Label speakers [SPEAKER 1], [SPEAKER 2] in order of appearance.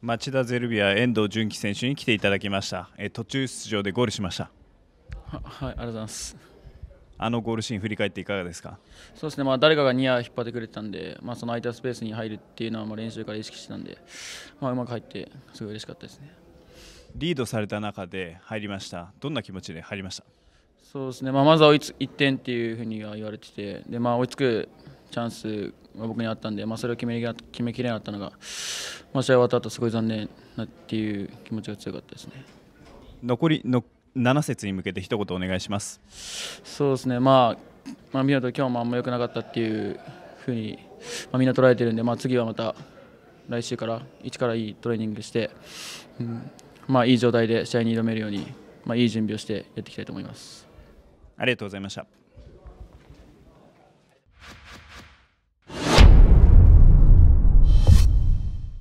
[SPEAKER 1] 町田ゼルビア、遠藤純喜選手に来ていただきました、え途中出場でゴールしましたは。はい、ありがとうございます。あのゴールシーン振り返っていかがですか。
[SPEAKER 2] そうですね。まあ誰かがニア引っ張ってくれてたんで、まあその空いたスペースに入るっていうのはまあ練習から意
[SPEAKER 1] 識してたんで、まあうまく入ってすごい嬉しかったですね。リードされた中で入りました。どんな気持ちで入りました。そ
[SPEAKER 2] うですね。まあまずは追いつ1点っていうふうには言われてて、でまあ追いつくチャンスが僕にあったんで、まあ、それを決め決めきれなかったのが、
[SPEAKER 3] まあ、試合終わった後すごい残念なっていう気持ちが強かったですね残りの7節に向けて一言お願いしますそうですね、まあ、まあ見事今日もあんま良くなかったっていうふうに、まあ、みんな捉えてるんで、まあ、次はまた
[SPEAKER 2] 来週から一からいいトレーニングして、うんまあ、いい状態で試合に挑めるように、まあ、いい準備をしてやっていきたいと思います。ありがとうございました。